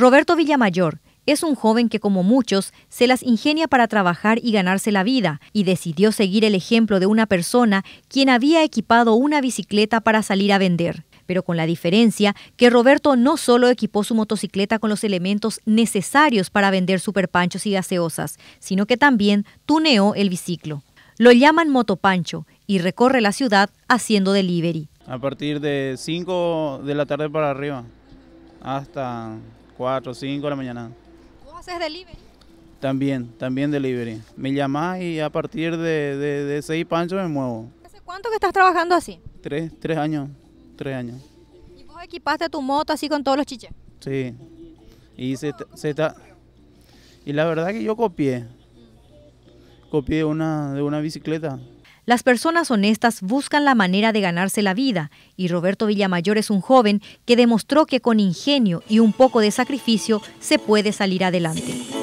Roberto Villamayor es un joven que como muchos se las ingenia para trabajar y ganarse la vida y decidió seguir el ejemplo de una persona quien había equipado una bicicleta para salir a vender pero con la diferencia que Roberto no solo equipó su motocicleta con los elementos necesarios para vender superpanchos y gaseosas, sino que también tuneó el biciclo. Lo llaman motopancho y recorre la ciudad haciendo delivery. A partir de 5 de la tarde para arriba, hasta 4, 5 de la mañana. ¿Vos haces delivery? También, también delivery. Me llamás y a partir de, de, seis panchos me muevo. ¿Hace cuánto que estás trabajando así? Tres, tres años, tres años. ¿Y vos equipaste tu moto así con todos los chiches? Sí. Y se, está... Y la verdad que yo copié. Copié una de una bicicleta. Las personas honestas buscan la manera de ganarse la vida y Roberto Villamayor es un joven que demostró que con ingenio y un poco de sacrificio se puede salir adelante.